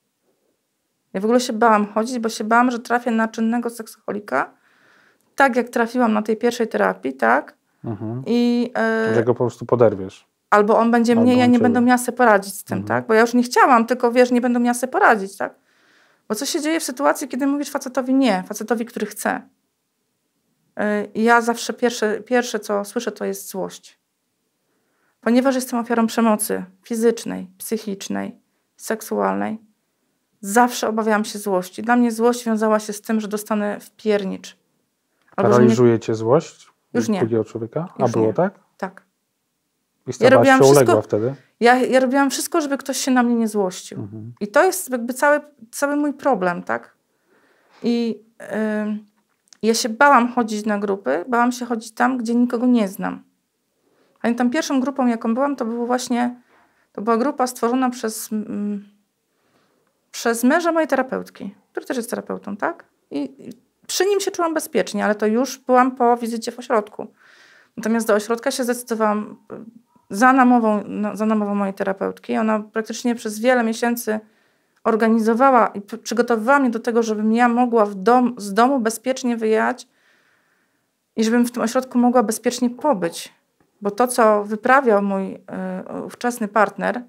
Ja w ogóle się bałam chodzić, bo się bałam, że trafię na czynnego seksoholika, tak jak trafiłam na tej pierwszej terapii, tak? Mhm. I, e, że go
po prostu poderwiesz.
Albo on będzie Albo mnie, ja nie będę miała sobie poradzić z tym, mhm. tak? Bo ja już nie chciałam, tylko wiesz, nie będę miała sobie poradzić, tak? Bo co się dzieje w sytuacji, kiedy mówisz facetowi nie, facetowi, który chce? I y, ja zawsze pierwsze, pierwsze, co słyszę, to jest złość. Ponieważ jestem ofiarą przemocy fizycznej, psychicznej, seksualnej, zawsze obawiałam się złości. Dla mnie złość wiązała się z tym, że dostanę w piernicz. Paraliżuje
mnie... cię złość? Już nie. Drugiego człowieka? Już A było nie. tak? I ja robiłam wszystko, wtedy?
Ja, ja robiłam wszystko, żeby ktoś się na mnie nie złościł. Mhm. I to jest jakby cały, cały mój problem, tak? I yy, ja się bałam chodzić na grupy, bałam się chodzić tam, gdzie nikogo nie znam. Pamiętam pierwszą grupą, jaką byłam, to było właśnie, to była grupa stworzona przez, mm, przez męża mojej terapeutki, który też jest terapeutą, tak? I, I przy nim się czułam bezpiecznie, ale to już byłam po wizycie w ośrodku. Natomiast do ośrodka się zdecydowałam za namową, no, za namową mojej terapeutki. Ona praktycznie przez wiele miesięcy organizowała i przygotowywała mnie do tego, żebym ja mogła dom, z domu bezpiecznie wyjechać i żebym w tym ośrodku mogła bezpiecznie pobyć. Bo to, co wyprawiał mój y, ówczesny partner,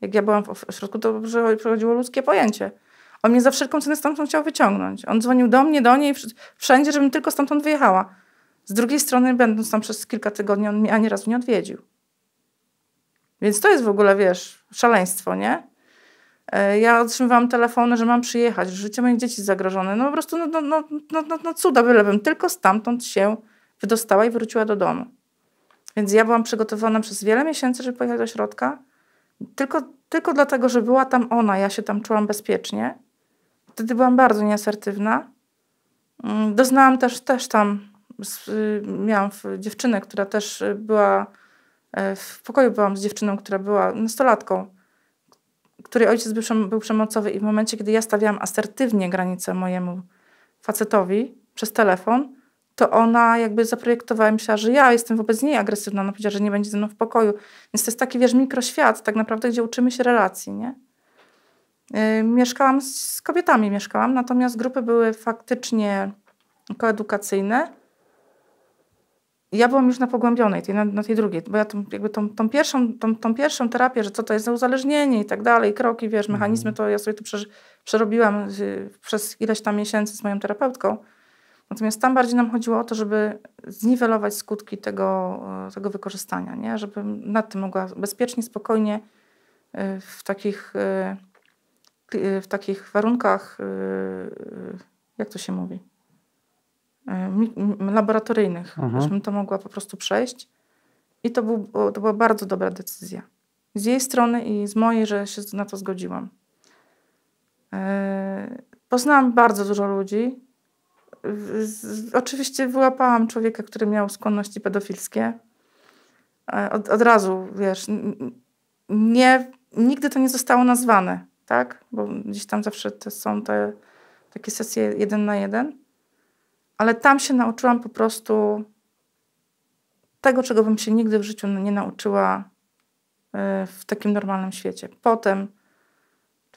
jak ja byłam w ośrodku, to przechodziło ludzkie pojęcie. On mnie za wszelką cenę stamtąd chciał wyciągnąć. On dzwonił do mnie, do niej, wszędzie, żebym tylko stamtąd wyjechała. Z drugiej strony, będąc tam przez kilka tygodni, on mnie ani razu nie odwiedził. Więc to jest w ogóle, wiesz, szaleństwo, nie? E, ja otrzymywałam telefony, że mam przyjechać, że życie moich dzieci jest zagrożone. No po prostu, no, no, no, no, no, no, cuda, bylebym tylko stamtąd się wydostała i wróciła do domu. Więc ja byłam przygotowana przez wiele miesięcy, żeby pojechać do środka. Tylko, tylko dlatego, że była tam ona, ja się tam czułam bezpiecznie. Wtedy byłam bardzo nieasertywna. Mm, doznałam też, też tam, y, miałam dziewczynę, która też y, była E, w pokoju byłam z dziewczyną, która była nastolatką, której ojciec był, przemocowy i w momencie, kiedy ja stawiałam asertywnie granicę mojemu facetowi przez telefon, to ona jakby zaprojektowała mi się, że ja jestem wobec niej agresywna. Ona powiedziała, że nie będzie ze mną w pokoju. Więc to jest taki, wiesz, mikroświat tak naprawdę, gdzie uczymy się relacji, nie? E, mieszkałam z, z kobietami, mieszkałam, natomiast grupy były faktycznie koedukacyjne ja byłam już na pogłębionej, tej, na, na tej drugiej, bo ja tą, jakby tą, tą, pierwszą, tą, tą pierwszą terapię, że co to jest za uzależnienie i tak dalej, kroki, wiesz, mhm. mechanizmy, to ja sobie to przerobiłam y, przez ileś tam miesięcy z moją terapeutką. Natomiast tam bardziej nam chodziło o to, żeby zniwelować skutki tego, y, tego wykorzystania, nie? żeby nad tym mogła bezpiecznie, spokojnie y, w takich, w takich warunkach, jak to się mówi, E, laboratoryjnych, mhm. żebym to mogła po prostu przejść. I to, był, to była bardzo dobra decyzja. Z jej strony i z mojej, że się na to zgodziłam. E, poznałam bardzo dużo ludzi. Oczywiście wyłapałam człowieka, który miał skłonności pedofilskie. E, od, od razu, wiesz, nie, nigdy to nie zostało nazwane, tak? Bo gdzieś tam zawsze te są te takie sesje jeden na jeden ale tam się nauczyłam po prostu tego, czego bym się nigdy w życiu nie nauczyła e, w takim normalnym świecie. Potem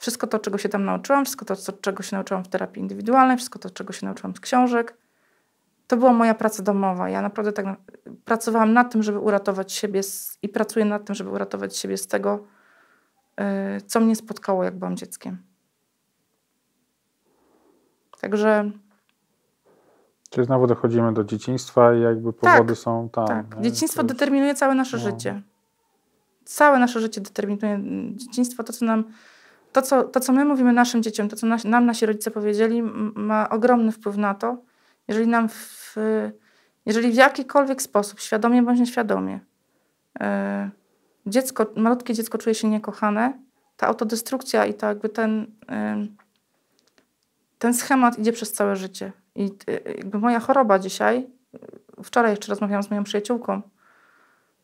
wszystko to, czego się tam nauczyłam, wszystko to, czego się nauczyłam w terapii indywidualnej, wszystko to, czego się nauczyłam z książek, to była moja praca domowa. Ja naprawdę tak pracowałam nad tym, żeby uratować siebie z, i pracuję nad tym, żeby uratować siebie z tego, e, co mnie spotkało, jak byłam dzieckiem. Także
Czyli znowu dochodzimy do dzieciństwa i jakby powody tak, są tam. Tak.
Dzieciństwo jest... determinuje całe nasze no. życie. Całe nasze życie determinuje. Mm, dzieciństwo to, co nam, to co, to, co my mówimy naszym dzieciom, to, co nam nasi rodzice powiedzieli, ma ogromny wpływ na to, jeżeli nam w, jeżeli w jakikolwiek sposób, świadomie bądź nieświadomie, yy, dziecko, malutkie dziecko czuje się niekochane, ta autodestrukcja i ta jakby ten, yy, ten schemat idzie przez całe życie. I y, jakby moja choroba dzisiaj, wczoraj jeszcze rozmawiałam z moją przyjaciółką,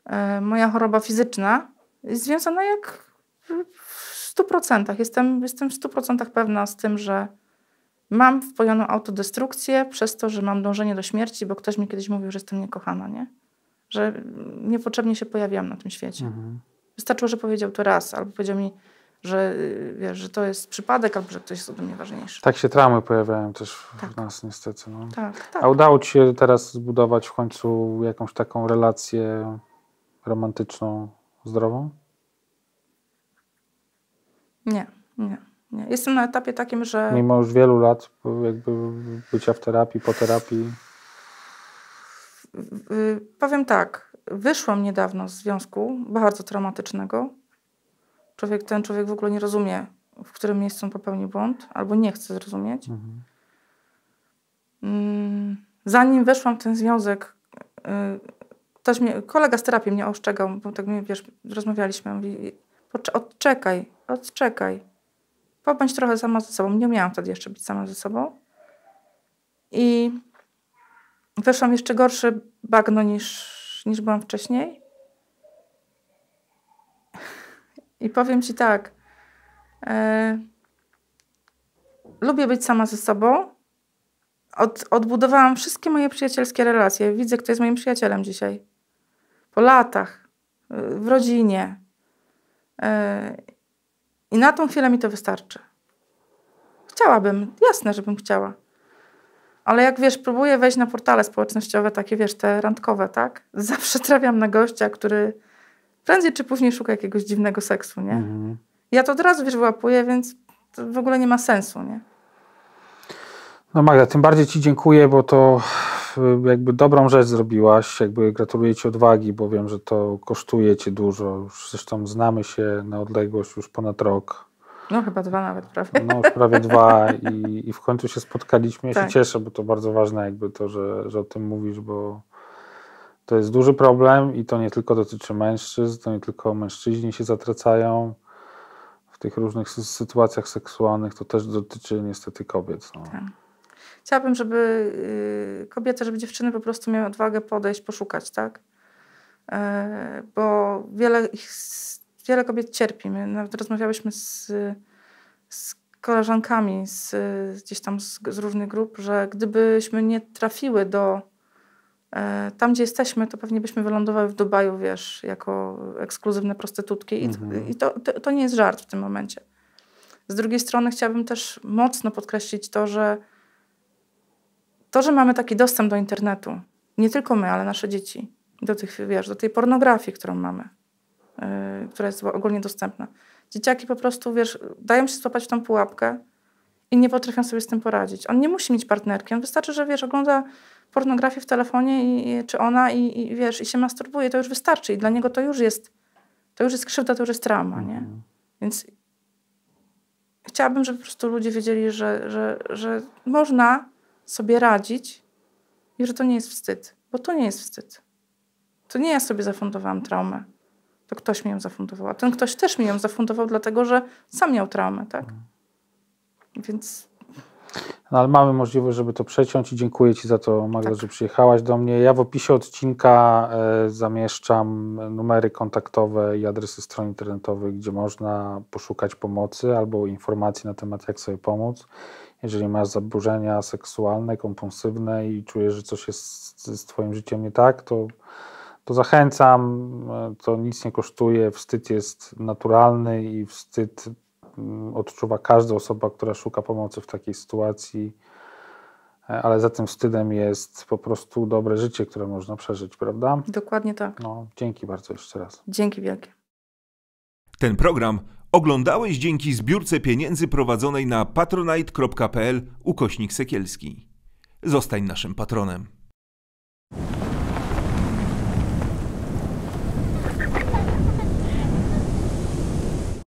e, moja choroba fizyczna jest związana jak w 100%. Jestem, jestem w 100% pewna z tym, że mam wpojoną autodestrukcję przez to, że mam dążenie do śmierci, bo ktoś mi kiedyś mówił, że jestem niekochana, nie? Że niepotrzebnie się pojawiam na tym świecie. Mhm. Wystarczyło, że powiedział to raz, albo powiedział mi, że, y, wiesz, że to jest przypadek albo że ktoś jest ode mnie ważniejszy.
Tak się traumy pojawiają też tak. w nas niestety. No. Tak, tak. A udało Ci się teraz zbudować w końcu jakąś taką relację romantyczną, zdrową?
Nie, nie. nie. Jestem na etapie takim, że... Mimo
już wielu lat jakby bycia w terapii, po terapii?
Powiem tak, wyszłam niedawno z związku bardzo traumatycznego, człowiek, ten człowiek w ogóle nie rozumie, w którym miejscu popełni błąd, albo nie chce zrozumieć. Mhm. Mm, zanim weszłam w ten związek, ktoś y, mnie, kolega z terapii mnie ostrzegał, bo tak mi, wiesz, rozmawialiśmy, mówi, odczekaj, odczekaj, pobądź trochę sama ze sobą. Nie miałam wtedy jeszcze być sama ze sobą. I weszłam jeszcze gorsze bagno niż, niż byłam wcześniej. I powiem Ci tak. E, lubię być sama ze sobą. Od, odbudowałam wszystkie moje przyjacielskie relacje. Widzę, kto jest moim przyjacielem dzisiaj. Po latach, e, w rodzinie. E, I na tą chwilę mi to wystarczy. Chciałabym, jasne, żebym chciała. Ale jak wiesz, próbuję wejść na portale społecznościowe, takie wiesz, te randkowe, tak? Zawsze trafiam na gościa, który prędzej czy później szuka jakiegoś dziwnego seksu, nie? Mhm. Ja to od razu, wiesz, wyłapuję, więc to w ogóle nie ma sensu, nie?
No Magda, tym bardziej Ci dziękuję, bo to y, jakby dobrą rzecz zrobiłaś, jakby gratuluję Ci odwagi, bo wiem, że to kosztuje Cię dużo, już zresztą znamy się na odległość już ponad rok.
No chyba dwa nawet prawie.
No już prawie dwa i, i w końcu się spotkaliśmy. Ja tak. się cieszę, bo to bardzo ważne jakby to, że, że o tym mówisz, bo to jest duży problem i to nie tylko dotyczy mężczyzn, to nie tylko mężczyźni się zatracają w tych różnych sytuacjach seksualnych, to też dotyczy niestety kobiet. No. Tak.
Chciałabym, żeby y, kobiety, żeby dziewczyny po prostu miały odwagę podejść, poszukać, tak? E, bo wiele, wiele kobiet cierpi. My nawet rozmawiałyśmy z, z koleżankami z, gdzieś tam z, z różnych grup, że gdybyśmy nie trafiły do E, tam, gdzie jesteśmy, to pewnie byśmy wylądowały w Dubaju, wiesz, jako ekskluzywne prostytutki. I, mhm. i to, to, to, nie jest żart w tym momencie. Z drugiej strony chciałabym też mocno podkreślić to, że to, że mamy taki dostęp do internetu, nie tylko my, ale nasze dzieci, do, tych, wiesz, do tej pornografii, którą mamy, yy, która jest ogólnie dostępna. Dzieciaki po prostu, wiesz, dają się złapać w tą pułapkę i nie potrafią sobie z tym poradzić. On nie musi mieć partnerki, on wystarczy, że, wiesz, ogląda pornografię w telefonie, i, czy ona, i, i, wiesz, i się masturbuje, to już wystarczy. I dla niego to już jest, to już jest krzywda, to już jest trauma, nie? Mhm. Więc chciałabym, żeby po prostu ludzie wiedzieli, że, że, że można sobie radzić i że to nie jest wstyd, bo to nie jest wstyd. To nie ja sobie zafundowałam traumę. To ktoś mi ją zafundował. A ten ktoś też mi ją zafundował, dlatego że sam miał traumę, tak? Mhm. Więc
no, ale mamy możliwość, żeby to przeciąć i dziękuję Ci za to, Magda, tak. że przyjechałaś do mnie. Ja w opisie odcinka e, zamieszczam numery kontaktowe i adresy stron internetowych, gdzie można poszukać pomocy albo informacji na temat, jak sobie pomóc. Jeżeli masz zaburzenia seksualne, kompulsywne i czujesz, że coś jest z, z Twoim życiem nie tak, to, to zachęcam. E, to nic nie kosztuje. Wstyd jest naturalny i wstyd Mm, odczuwa każda osoba, która szuka pomocy w takiej sytuacji, e, ale za tym wstydem jest po prostu dobre życie, które można przeżyć, prawda? Dokładnie tak. No, dzięki bardzo jeszcze raz. Dzięki wielkie. Ten program oglądałeś
dzięki zbiórce pieniędzy prowadzonej na patronite.pl ukośnik Sekielski. Zostań naszym patronem.